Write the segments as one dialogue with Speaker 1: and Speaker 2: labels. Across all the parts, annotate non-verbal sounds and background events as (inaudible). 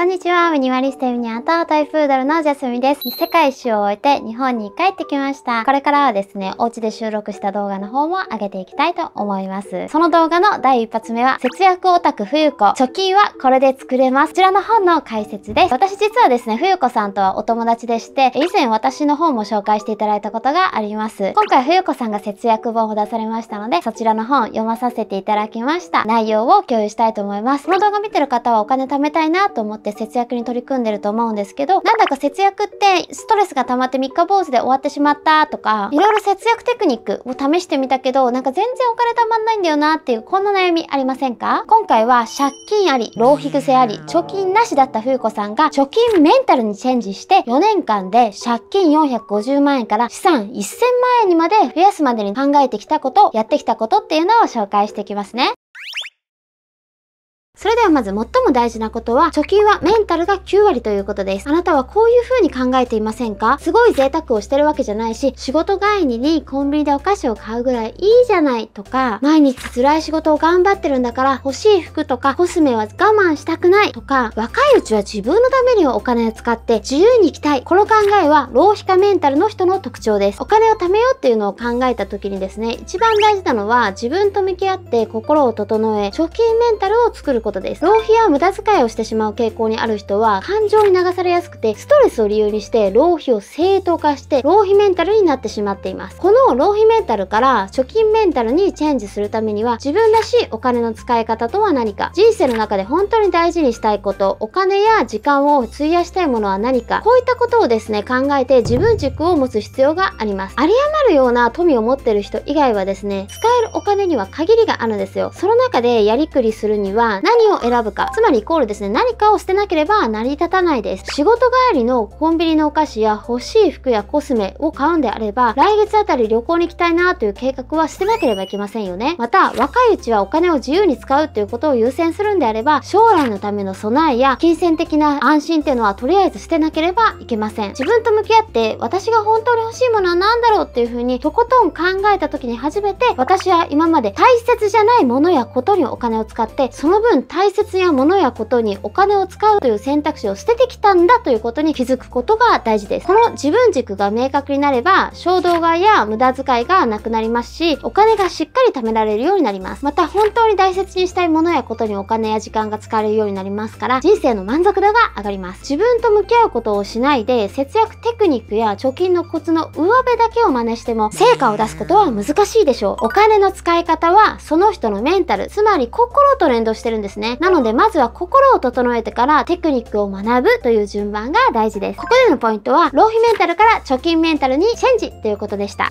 Speaker 1: こんにちは、ミニマリストミニアとトイプードルのジャスミです。世界一周を終えて日本に帰ってきました。これからはですね、お家で収録した動画の方も上げていきたいと思います。その動画の第一発目は、節約オタク冬子、貯金はこれで作れます。こちらの本の解説です。私実はですね、冬子さんとはお友達でして、以前私の本も紹介していただいたことがあります。今回冬子さんが節約本を出されましたので、そちらの本読まさせていただきました。内容を共有したいと思います。この動画見てる方はお金貯めたいなと思ってって節約に取り組んでると思うんですけど、なんだか節約ってストレスが溜まって三日坊主で終わってしまったとか、いろいろ節約テクニックを試してみたけど、なんか全然お金溜まんないんだよなっていう、こんな悩みありませんか今回は借金あり、浪費癖あり、貯金なしだった風子さんが貯金メンタルにチェンジして4年間で借金450万円から資産1000万円にまで増やすまでに考えてきたこと、やってきたことっていうのを紹介していきますね。それではまず最も大事なことは、貯金はメンタルが9割ということです。あなたはこういう風に考えていませんかすごい贅沢をしてるわけじゃないし、仕事帰りにコンビニでお菓子を買うぐらいいいじゃないとか、毎日辛い仕事を頑張ってるんだから欲しい服とかコスメは我慢したくないとか、若いうちは自分のためにお金を使って自由に行きたい。この考えは浪費家メンタルの人の特徴です。お金を貯めようっていうのを考えた時にですね、一番大事なのは自分と向き合って心を整え、貯金メンタルを作ることことです。浪費や無駄遣いをしてしまう傾向にある人は、感情に流されやすくて、ストレスを理由にして浪費を正当化して、浪費メンタルになってしまっています。この浪費メンタルから貯金メンタルにチェンジするためには、自分らしいお金の使い方とは何か、人生の中で本当に大事にしたいこと、お金や時間を費やしたいものは何か、こういったことをですね、考えて自分軸を持つ必要があります。有り余るような富を持ってる人以外はですね、使えるお金には限りがあるんですよ。その中でやりくりするには、何何を選ぶか。つまりイコールですね、何かを捨てなければ成り立たないです。仕事帰りのコンビニのお菓子や欲しい服やコスメを買うんであれば、来月あたり旅行に行きたいなという計画は捨てなければいけませんよね。また、若いうちはお金を自由に使うということを優先するんであれば、将来のための備えや金銭的な安心っていうのはとりあえず捨てなければいけません。自分と向き合って、私が本当に欲しいものは何だろうっていうふうに、とことん考えた時に初めて、私は今まで大切じゃないものやことにお金を使って、その分大切や物やことにお金を使うという選択肢を捨ててきたんだということに気づくことが大事です。この自分軸が明確になれば、衝動買いや無駄遣いがなくなりますし、お金がしっかり貯められるようになります。また本当に大切にしたいものやことにお金や時間が使われるようになりますから、人生の満足度が上がります。自分と向き合うことをしないで、節約テクニックや貯金のコツの上辺だけを真似しても、成果を出すことは難しいでしょう。お金の使い方は、その人のメンタル、つまり心と連動してるんですですね。なので、まずは心を整えてからテクニックを学ぶという順番が大事です。ここでのポイントは、浪費メンタルから貯金メンタルにチェンジということでした。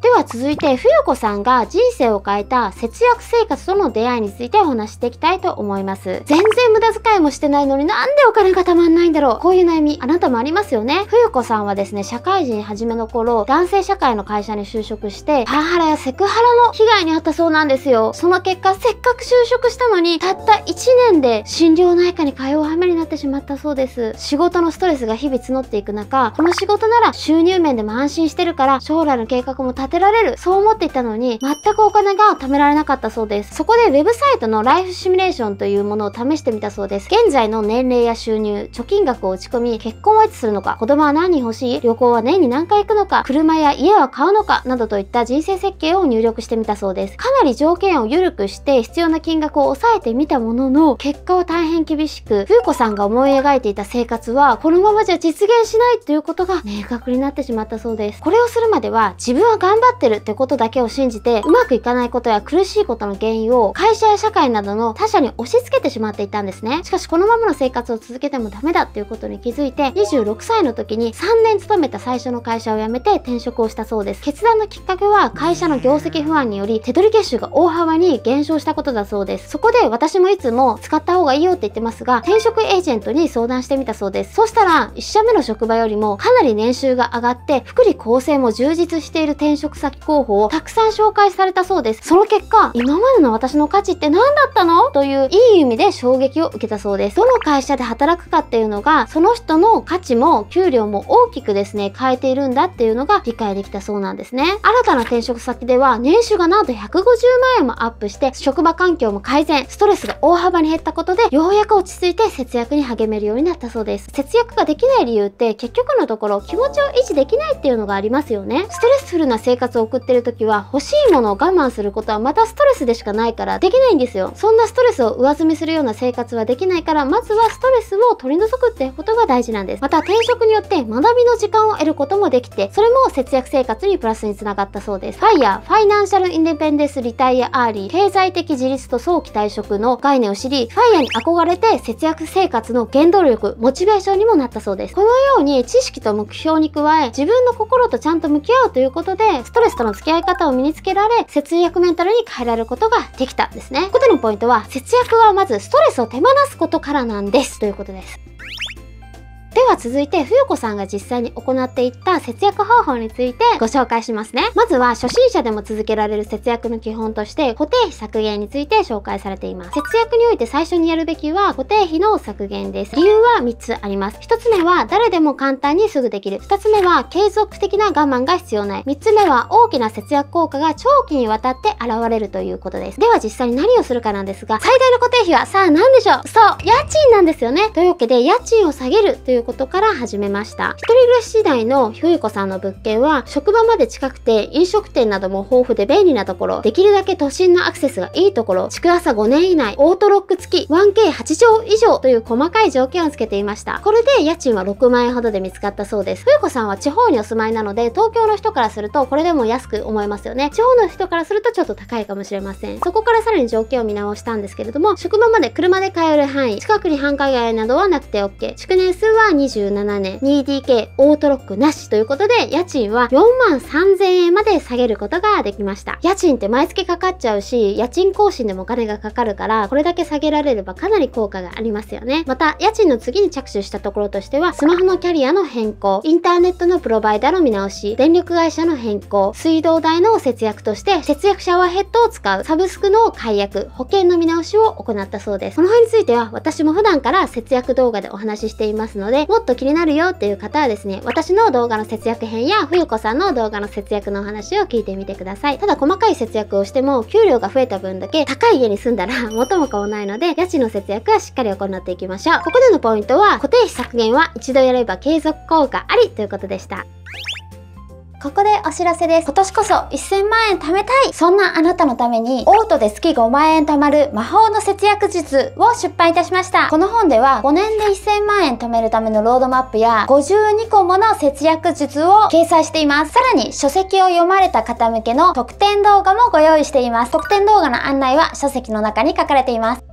Speaker 1: では続いて、冬子さんが人生を変えた節約生活との出会いについてお話していきたいと思います。全然無駄遣いもしてないのになんでお金がたまんないんだろう。こういう悩み、あなたもありますよね。冬子さんはですね、社会人初めの頃、男性社会の会社に就職して、パワハラやセクハラの被害に遭ったそうなんですよ。その結果、せっかく就職したのに、たった1年で心療内科に通う羽目になってしまったそうです。仕事のストレスが日々募っていく中、この仕事なら収入面でも安心してるから、将来の計画も立建てられる、そう思っていたのに、全くお金が貯められなかったそうです。そこでウェブサイトのライフシミュレーションというものを試してみたそうです。現在の年齢や収入、貯金額を打ち込み、結婚はいつするのか、子供は何人欲しい、旅行は年に何回行くのか、車や家は買うのか、などといった人生設計を入力してみたそうです。かなり条件を緩くして必要な金額を抑えてみたものの、結果は大変厳しく、風子さんが思い描いていた生活は、このままじゃ実現しないということが明確になってしまったそうです。これをするまでは、自分は頑頑張ってるってことだけを信じて、うまくいかないことや苦しいことの原因を会社や社会などの他者に押し付けてしまっていたんですね。しかしこのままの生活を続けてもダメだっていうことに気づいて、26歳の時に3年勤めた最初の会社を辞めて転職をしたそうです。決断のきっかけは会社の業績不安により手取り月収が大幅に減少したことだそうです。そこで私もいつも使った方がいいよって言ってますが、転職エージェントに相談してみたそうです。そしたら、1社目の職場よりもかなり年収が上がって、福利厚生も充実している転職職先候補をたくさん紹介されたそうです。その結果、今までの私の価値って何だったのといういい意味で衝撃を受けたそうです。どの会社で働くかっていうのが、その人の価値も給料も大きくですね、変えているんだっていうのが理解できたそうなんですね。新たな転職先では、年収がなんと150万円もアップして、職場環境も改善、ストレスが大幅に減ったことで、ようやく落ち着いて節約に励めるようになったそうです。節約ができない理由って、結局のところ気持ちを維持できないっていうのがありますよね。ストレスフルな生生活を送ってる時は欲しいものを我慢することはまたストレスでしかないからできないんですよそんなストレスを上積みするような生活はできないからまずはストレスを取り除くってことが大事なんですまた転職によって学びの時間を得ることもできてそれも節約生活にプラスにつながったそうです FIRE ファイナンシャルインデペンデンスリタイアアーリー経済的自立と早期退職の概念を知り FIRE に憧れて節約生活の原動力モチベーションにもなったそうですこのように知識と目標に加え自分の心とちゃんと向き合うということでストレスとの付き合い方を身につけられ、節約メンタルに変えられることができたんですね。ことのポイントは、節約はまずストレスを手放すことからなんです。ということです。では続いて、冬子さんが実際に行っていった節約方法についてご紹介しますね。まずは、初心者でも続けられる節約の基本として、固定費削減について紹介されています。節約において最初にやるべきは、固定費の削減です。理由は3つあります。1つ目は、誰でも簡単にすぐできる。2つ目は、継続的な我慢が必要ない。3つ目は、大きな節約効果が長期にわたって現れるということです。では、実際に何をするかなんですが、最大の固定費は、さあ何でしょうそう、家賃なんですよね。というわけで、家賃を下げるということから始めました。一人暮らし時代のひよゆこさんの物件は、職場まで近くて飲食店なども豊富で便利なところ、できるだけ都心のアクセスがいいところ、築朝5年以内、オートロック付き、1K8 畳以上という細かい条件をつけていました。これで家賃は6万円ほどで見つかったそうです。冬子さんは地方にお住まいなので、東京の人からするとこれでも安く思えますよね。地方の人からするとちょっと高いかもしれません。そこからさらに条件を見直したんですけれども、職場まで車で通える範囲、近くに繁華街などはなくて OK。築年数は2 7年 2DK オートロックなしということで、家賃は4万3000円まで下げることができました。家賃って毎月かかっちゃうし、家賃更新でもお金がかかるから、これだけ下げられればかなり効果がありますよね。また、家賃の次に着手したところとしては、スマホのキャリアの変更、インターネットのプロバイダーの見直し、電力会社の変更、水道代の節約として、節約シャワーヘッドを使う、サブスクの解約、保険の見直しを行ったそうです。この辺については、私も普段から節約動画でお話ししていますので、もっと気になるよっていう方はですね、私の動画の節約編や、冬子さんの動画の節約のお話を聞いてみてください。ただ細かい節約をしても、給料が増えた分だけ高い家に住んだら (laughs) 元も子もないので、家賃の節約はしっかり行っていきましょう。ここでのポイントは、固定費削減は一度やれば継続効果ありということでした。ここでお知らせです。今年こそ1000万円貯めたいそんなあなたのために、オートで月5万円貯まる魔法の節約術を出版いたしました。この本では5年で1000万円貯めるためのロードマップや52個もの節約術を掲載しています。さらに書籍を読まれた方向けの特典動画もご用意しています。特典動画の案内は書籍の中に書かれています。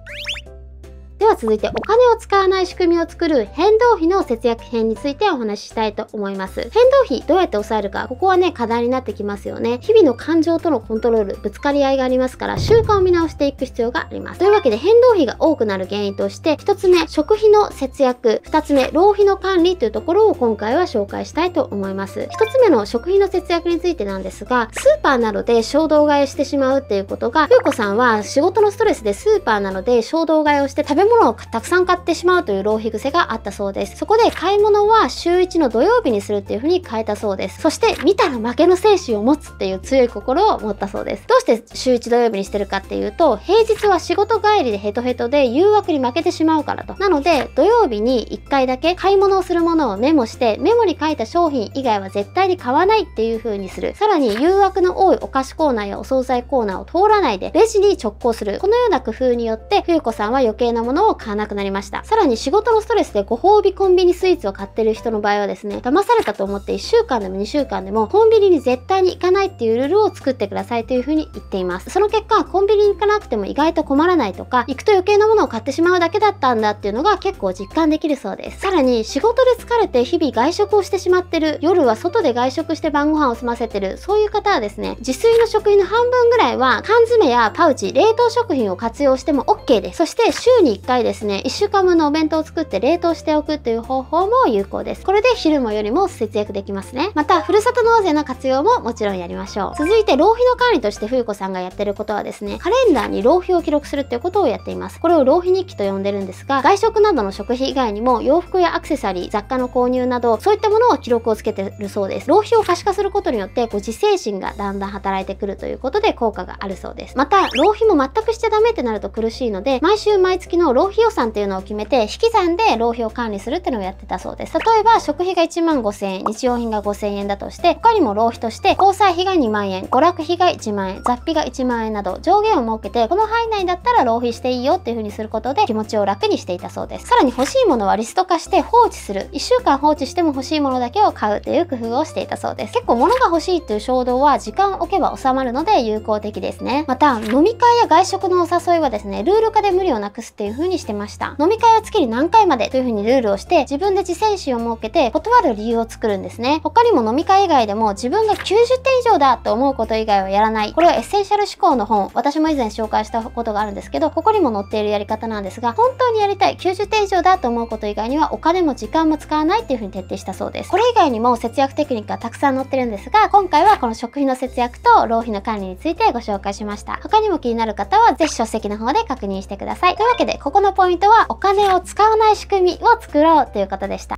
Speaker 1: では続いてお金を使わない仕組みを作る変動費の節約編についてお話ししたいと思います。変動費どうやって抑えるか、ここはね、課題になってきますよね。日々の感情とのコントロール、ぶつかり合いがありますから、習慣を見直していく必要があります。というわけで変動費が多くなる原因として、1つ目、食費の節約、2つ目、浪費の管理というところを今回は紹介したいと思います。1つ目の食費の節約についてなんですが、スーパーなどで衝動買いしてしまうっていうことが、ふうこさんは仕事のストレスでスーパーなどで衝動買いをして食べ物をたくさん買ってしまうという浪費癖があったそうです。そこで買い物は週1の土曜日にするっていう風に変えたそうです。そして見たら負けの精神を持つっていう強い心を持ったそうです。どうして週1土曜日にしてるかっていうと、平日は仕事帰りでヘトヘトで誘惑に負けてしまうからと。なので土曜日に1回だけ買い物をするものをメモして、メモに書いた商品以外は絶対に買わないっていう風にする。さらに誘惑の多いお菓子コーナーやお惣菜コーナーを通らないでレジに直行する。このような工夫によって、冬子さんは余計なもののを買わなくなりましたさらに仕事のストレスでご褒美コンビニスイーツを買ってる人の場合はですね騙されたと思って1週間でも2週間でもコンビニに絶対に行かないっていうルールを作ってくださいというふうに言っていますその結果コンビニに行かなくても意外と困らないとか行くと余計なものを買ってしまうだけだったんだっていうのが結構実感できるそうですさらに仕事で疲れて日々外食をしてしまってる夜は外で外食して晩ご飯を済ませてるそういう方はですね自炊の食品の半分ぐらいは缶詰やパウチ冷凍食品を活用しても OK ですそして週に1回ですね、1週間分のお弁当を作って冷凍しておくという方法も有効です。これで昼もよりも節約できますね。また、ふるさと納税の活用ももちろんやりましょう。続いて、浪費の管理として冬子さんがやってることはですね、カレンダーに浪費を記録するっていうことをやっています。これを浪費日記と呼んでるんですが、外食などの食費以外にも洋服やアクセサリー、雑貨の購入など、そういったものを記録をつけてるそうです。浪費を可視化することによって、こう自制心がだんだん働いてくるということで効果があるそうです。また、浪費も全くしちゃダメってなると苦しいので、毎週毎月の浪費予算っていうのを決めて引き算で浪費を管理するっていうのをやってたそうです例えば食費が1万5000円日用品が5000円だとして他にも浪費として交際費が2万円娯楽費が1万円雑費が1万円など上限を設けてこの範囲内だったら浪費していいよっていうふうにすることで気持ちを楽にしていたそうですさらに欲しいものはリスト化して放置する1週間放置しても欲しいものだけを買うという工夫をしていたそうです結構物が欲しいという衝動は時間を置けば収まるので有効的ですねまた飲み会や外食のお誘いはですねルール化で無理をなくすっていう風風にしてました。飲み会は月に何回までという風にルールをして、自分で自制心を設けて断る理由を作るんですね。他にも飲み会以外でも自分が90点以上だと思うこと以外はやらない。これはエッセンシャル思考の本、私も以前紹介したことがあるんですけど、ここにも載っているやり方なんですが、本当にやりたい90点以上だと思うこと以外にはお金も時間も使わないっていう風に徹底したそうです。これ以外にも節約テクニックがたくさん載ってるんですが、今回はこの食費の節約と浪費の管理についてご紹介しました。他にも気になる方はぜひ書籍の方で確認してください。というわけで、こここのポイントはお金を使わない仕組みを作ろうということでした。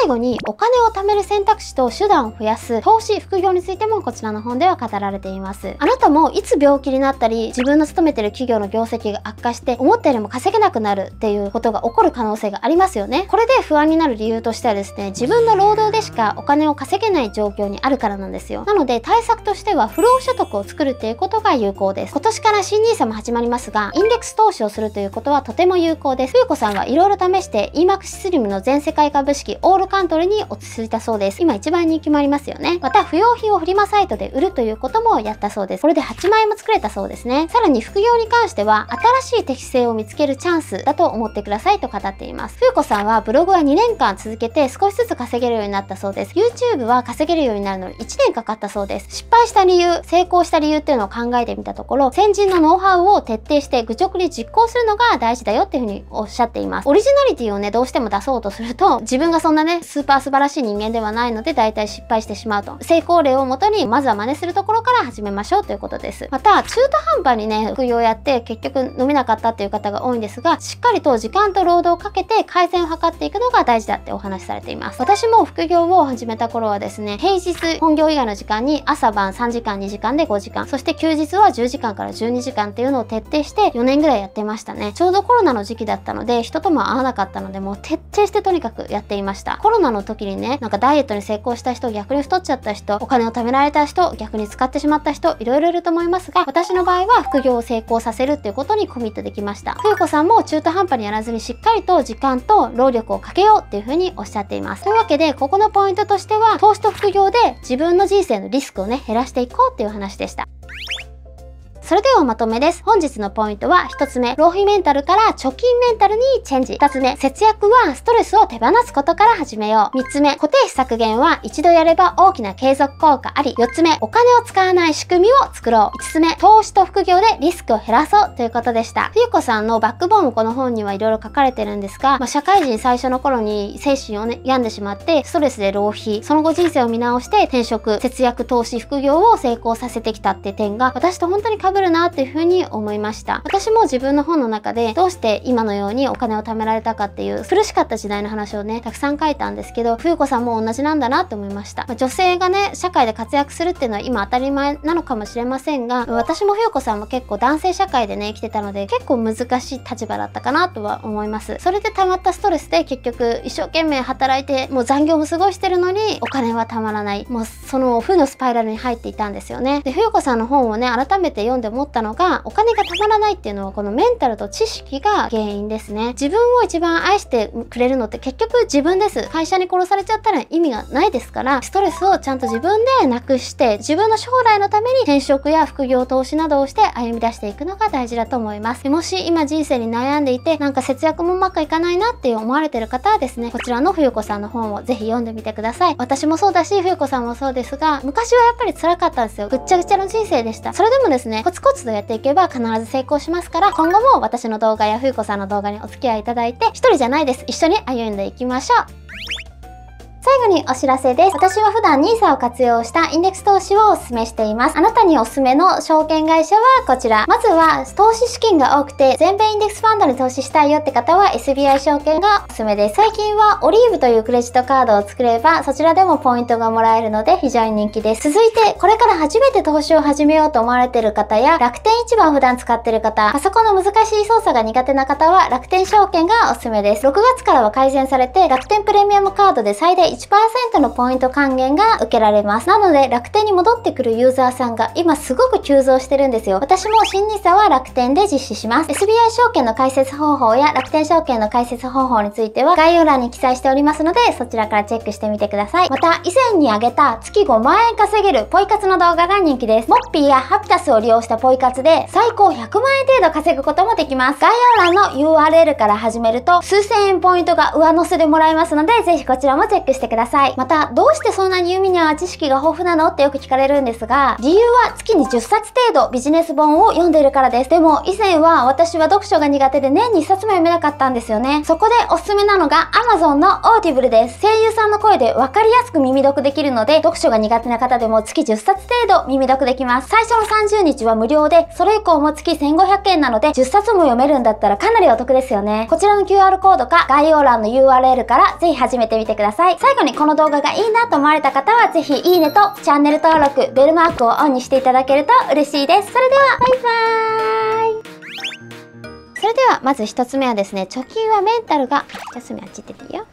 Speaker 1: 最後にお金を貯める選択肢と手段を増やす投資副業についてもこちらの本では語られていますあなたもいつ病気になったり自分の勤めてる企業の業績が悪化して思ったよりも稼げなくなるっていうことが起こる可能性がありますよねこれで不安になる理由としてはですね自分の労働でしかお金を稼げない状況にあるからなんですよなので対策としては不労所得を作るっていうことが有効です今年から新人さんも始まりますがインデックス投資をするということはとても有効です冬子さんはいろいろ試して EMAX スリムの全世界株式オールロカントルに落ち着いたそうです。今一番人気もありますよね。また、不用品をフリマサイトで売るということもやったそうです。これで8枚も作れたそうですね。さらに副業に関しては、新しい適性を見つけるチャンスだと思ってくださいと語っています。ふうこさんはブログは2年間続けて少しずつ稼げるようになったそうです。YouTube は稼げるようになるのに1年かかったそうです。失敗した理由、成功した理由っていうのを考えてみたところ、先人のノウハウを徹底して愚直に実行するのが大事だよっていうふうにおっしゃっています。オリジナリティをね、どうしても出そうとすると、自分がそんなね、スーパー素晴らしい人間ではないので、大体失敗してしまうと。成功例をもとに、まずは真似するところから始めましょうということです。また、中途半端にね、副業やって結局飲めなかったっていう方が多いんですが、しっかりと時間と労働をかけて改善を図っていくのが大事だってお話しされています。私も副業を始めた頃はですね、平日、本業以外の時間に朝晩3時間、2時間で5時間、そして休日は10時間から12時間っていうのを徹底して4年ぐらいやってましたね。ちょうどコロナの時期だったので、人とも会わなかったので、もう徹底してとにかくやっていました。。コロナの時にね、なんかダイエットに成功した人、逆に太っちゃった人、お金を貯められた人、逆に使ってしまった人、いろいろいると思いますが、私の場合は副業を成功させるっていうことにコミットできました。冬子さんも中途半端にやらずにしっかりと時間と労力をかけようっていうふうにおっしゃっています。というわけで、ここのポイントとしては、投資と副業で自分の人生のリスクをね、減らしていこうっていう話でした。それではまとめです。本日のポイントは、1つ目、浪費メンタルから貯金メンタルにチェンジ。2つ目、節約はストレスを手放すことから始めよう。3つ目、固定費削減は一度やれば大きな継続効果あり。4つ目、お金を使わない仕組みを作ろう。5つ目、投資と副業でリスクを減らそうということでした。ゆうこさんのバックボーンもこの本にはいろいろ書かれてるんですが、まあ、社会人最初の頃に精神を、ね、病んでしまって、ストレスで浪費、その後人生を見直して転職、節約、投資、副業を成功させてきたって点が、私と本当に被るるなっていうふうに思いました私も自分の本の中でどうして今のようにお金を貯められたかっていう苦しかった時代の話をねたくさん書いたんですけど冬子さんも同じなんだなって思いました、まあ、女性がね社会で活躍するっていうのは今当たり前なのかもしれませんが私も冬子さんも結構男性社会でね生きてたので結構難しい立場だったかなとは思いますそれで溜まったストレスで結局一生懸命働いてもう残業も過ごしてるのにお金はたまらないもうその負のスパイラルに入っていたんですよねで冬子さんの本をね改めて読んでで思ったのがお金がたまらないっていうのはこのメンタルと知識が原因ですね自分を一番愛してくれるのって結局自分です会社に殺されちゃったら意味がないですからストレスをちゃんと自分でなくして自分の将来のために転職や副業投資などをして歩み出していくのが大事だと思いますもし今人生に悩んでいてなんか節約もうまくいかないなって思われてる方はですねこちらの冬子さんの本をぜひ読んでみてください私もそうだし冬子さんもそうですが昔はやっぱり辛かったんですよぐっちゃぐちゃの人生でしたそれでもですねこツコツとやっていけば必ず成功しますから、今後も私の動画やふうこさんの動画にお付き合いいただいて、一人じゃないです。一緒に歩んでいきましょう。最後にお知らせです。私は普段 NISA を活用したインデックス投資をお勧めしています。あなたにおすすめの証券会社はこちら。まずは、投資資金が多くて、全米インデックスファンドに投資したいよって方は SBI 証券がおすすめです。最近はオリーブというクレジットカードを作れば、そちらでもポイントがもらえるので非常に人気です。続いて、これから初めて投資を始めようと思われている方や、楽天市場を普段使っている方、パソコンの難しい操作が苦手な方は楽天証券がおすすめです。6月からは改善されて、楽天プレミアムカードで最大1%のポイント還元が受けられます。なので楽天に戻ってくるユーザーさんが今すごく急増してるんですよ。私も新 n i は楽天で実施します。SBI 証券の開設方法や楽天証券の開設方法については概要欄に記載しておりますのでそちらからチェックしてみてください。また以前に挙げた月5万円稼げるポイ活の動画が人気です。モッピーやハピタスを利用したポイ活で最高100万円程度稼ぐこともできます。概要欄の URL から始めると数千円ポイントが上乗せでもらえますのでぜひこちらもチェックしてしてください。また、どうしてそんなにユミニャは知識が豊富なのってよく聞かれるんですが、理由は月に10冊程度ビジネス本を読んでいるからです。でも、以前は私は読書が苦手で年に1冊も読めなかったんですよね。そこでおすすめなのが Amazon のオーディブルです。声優さんの声で分かりやすく耳読できるので、読書が苦手な方でも月10冊程度耳読できます。最初の30日は無料で、それ以降も月1500円なので、10冊も読めるんだったらかなりお得ですよね。こちらの QR コードか概要欄の URL からぜひ始めてみてください。最最後にこの動画がいいなと思われた方は、ぜひいいねとチャンネル登録、ベルマークをオンにしていただけると嬉しいです。それでは、バイバーイそれではまず1つ目はですね貯金はメンタルが1つ目あっちってていいよ